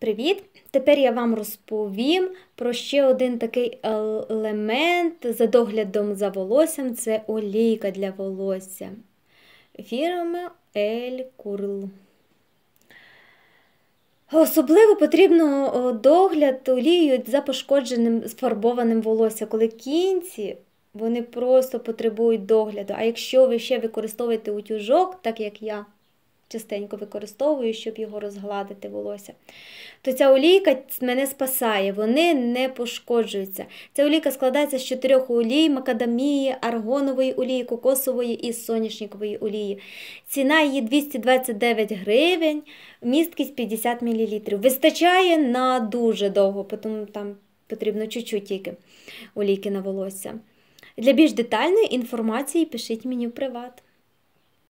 Привіт! Тепер я вам розповім про ще один такий елемент за доглядом за волоссям це олійка для волосся. Фірма Ель Курл. Особливо потрібно догляд олією за пошкодженим сфарбованим волоссям, коли кінці. Вони просто потребують догляду. А якщо ви ще використовуєте утюжок, так як я, частенько використовую, щоб його розгладити волосся. То ця олійка мене спасає, вони не пошкоджуються. Ця олійка складається з чотирьох олій, макадамії, аргонової олії, кокосової і соняшникової олії. Ціна її 229 гривень, місткість 50 мл. Вистачає на дуже довго, тому там потрібно чуть-чуть тільки олійки на волосся. Для більш детальної інформації пишіть мені в приват.